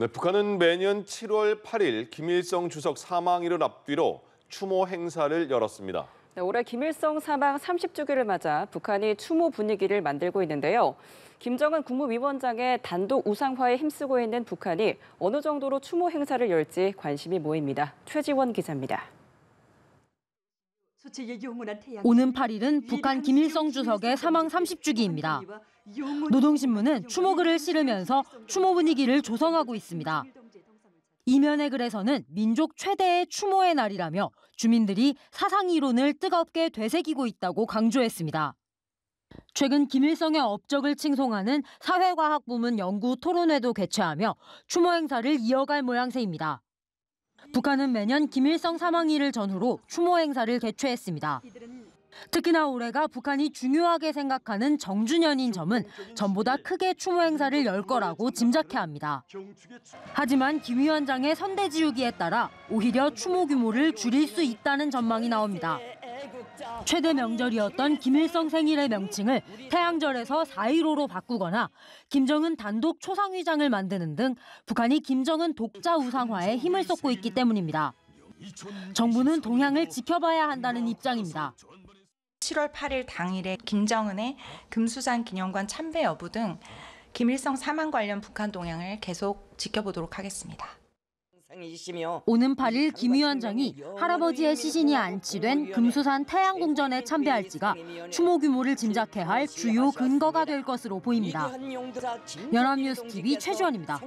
네, 북한은 매년 7월 8일 김일성 주석 사망일을 앞뒤로 추모 행사를 열었습니다. 네, 올해 김일성 사망 30주기를 맞아 북한이 추모 분위기를 만들고 있는데요. 김정은 국무위원장의 단독 우상화에 힘쓰고 있는 북한이 어느 정도로 추모 행사를 열지 관심이 모입니다. 최지원 기자입니다. 오는 8일은 북한 김일성 주석의 사망 30주기입니다. 노동신문은 추모글을 실으면서 추모 분위기를 조성하고 있습니다. 이면의 글에서는 민족 최대의 추모의 날이라며 주민들이 사상 이론을 뜨겁게 되새기고 있다고 강조했습니다. 최근 김일성의 업적을 칭송하는 사회과학 부문 연구 토론회도 개최하며 추모 행사를 이어갈 모양새입니다. 북한은 매년 김일성 사망일을 전후로 추모 행사를 개최했습니다. 특히나 올해가 북한이 중요하게 생각하는 정주년인 점은 전보다 크게 추모 행사를 열 거라고 짐작해 합니다. 하지만 김 위원장의 선대지우기에 따라 오히려 추모 규모를 줄일 수 있다는 전망이 나옵니다. 최대 명절이었던 김일성 생일의 명칭을 태양절에서 4.15로 바꾸거나 김정은 단독 초상위장을 만드는 등 북한이 김정은 독자 우상화에 힘을 쏟고 있기 때문입니다. 정부는 동향을 지켜봐야 한다는 입장입니다. 7월 8일 당일에 김정은의 금수산 기념관 참배 여부 등 김일성 사망 관련 북한 동향을 계속 지켜보도록 하겠습니다. 오는 8일 김 위원장이 할아버지의 시신이 안치된 금수산 태양궁전에 참배할지가 추모 규모를 짐작해 할 주요 근거가 될 것으로 보입니다. 연합뉴스TV 최주원입니다.